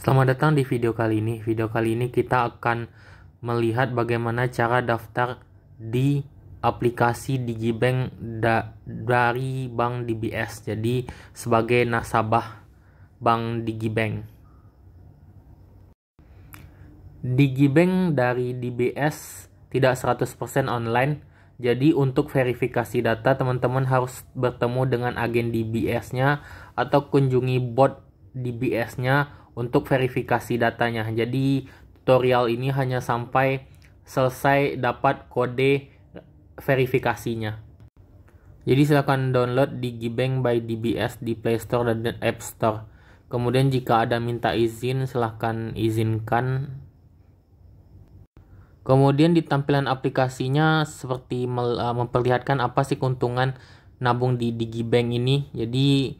Selamat datang di video kali ini. Video kali ini kita akan melihat bagaimana cara daftar di aplikasi Digibank da dari Bank DBS. Jadi sebagai nasabah Bank Digibank. Digibank dari DBS tidak 100% online. Jadi untuk verifikasi data teman-teman harus bertemu dengan agen DBS-nya atau kunjungi bot DBS-nya untuk verifikasi datanya. Jadi tutorial ini hanya sampai selesai dapat kode verifikasinya. Jadi silakan download di Gbank by DBS di Play Store dan App Store. Kemudian jika ada minta izin silahkan izinkan. Kemudian di tampilan aplikasinya seperti eh, memperlihatkan apa sih keuntungan nabung di Digibank ini. Jadi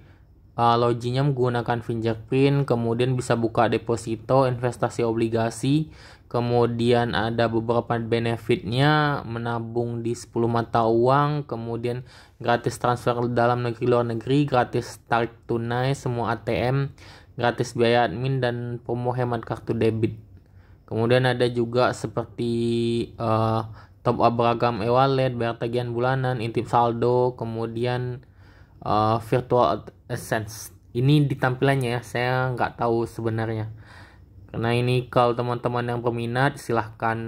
uh, ah, loginnya menggunakan fingerprint, kemudian bisa buka deposito, investasi obligasi, kemudian ada beberapa benefitnya, menabung di 10 mata uang, kemudian gratis transfer dalam negeri luar negeri, gratis tarik tunai, semua ATM, gratis biaya admin dan promo hemat kartu debit. Kemudian ada juga seperti uh, top up beragam e-wallet, bayar tagihan bulanan, intip saldo, kemudian uh, virtual essence ini di tampilannya ya saya nggak tahu sebenarnya karena ini kalau teman-teman yang peminat silahkan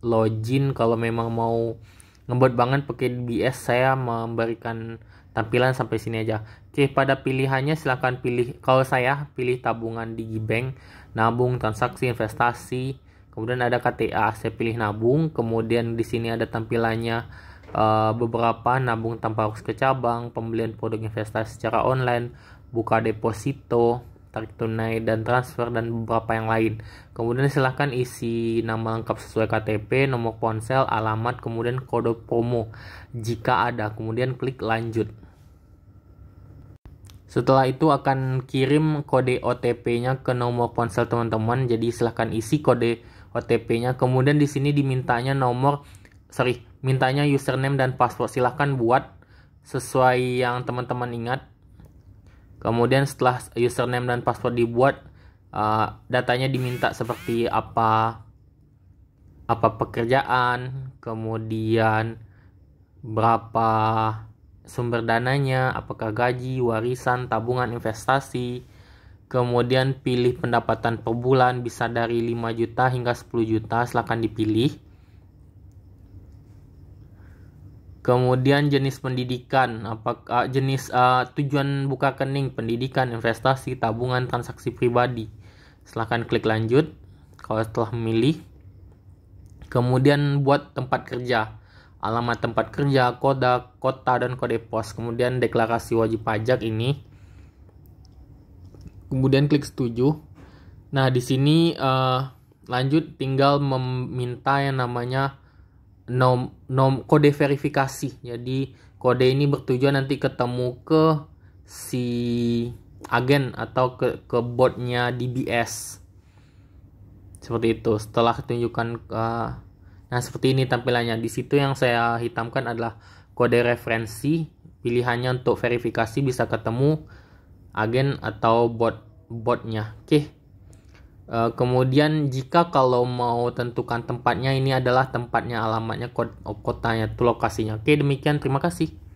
login kalau memang mau ngebuat banget pakai BS saya memberikan tampilan sampai sini aja oke pada pilihannya silahkan pilih kalau saya pilih tabungan di bank nabung transaksi investasi kemudian ada KTA saya pilih nabung kemudian di sini ada tampilannya Eh, beberapa nabung tanpa harus ke cabang, pembelian produk investasi secara online, buka deposito, tarik tunai dan transfer dan beberapa yang lain. Kemudian silahkan isi nama lengkap sesuai KTP, nomor ponsel, alamat, kemudian kode promo jika ada. Kemudian klik lanjut. Setelah itu akan kirim kode OTP-nya ke nomor ponsel teman-teman. Jadi silahkan isi kode OTP-nya. Kemudian di sini dimintanya nomor sorry, mintanya username dan password. Silahkan buat sesuai yang teman-teman ingat. Kemudian setelah username dan password dibuat, uh, datanya diminta seperti apa, apa pekerjaan, kemudian berapa sumber dananya, apakah gaji, warisan, tabungan, investasi, kemudian pilih pendapatan per bulan bisa dari 5 juta hingga 10 juta, silahkan dipilih Kemudian jenis pendidikan, apakah jenis uh, tujuan buka kening, pendidikan, investasi, tabungan, transaksi pribadi. Silahkan klik lanjut kalau telah memilih. Kemudian buat tempat kerja, alamat tempat kerja, kode, kota, dan kode pos. Kemudian deklarasi wajib pajak ini. Kemudian klik setuju. Nah, di sini uh, lanjut tinggal meminta yang namanya nom nom kode verifikasi. Jadi kode ini bertujuan nanti ketemu ke si agen atau ke ke botnya DBS. Seperti itu. Setelah ditunjukkan uh, eh, nah seperti ini tampilannya. Di situ yang saya hitamkan adalah kode referensi. Pilihannya untuk verifikasi bisa ketemu agen atau bot botnya. Oke. Okay. Eh, kemudian jika kalau mau tentukan tempatnya ini adalah tempatnya alamatnya kotanya itu lokasinya. Oke, demikian terima kasih.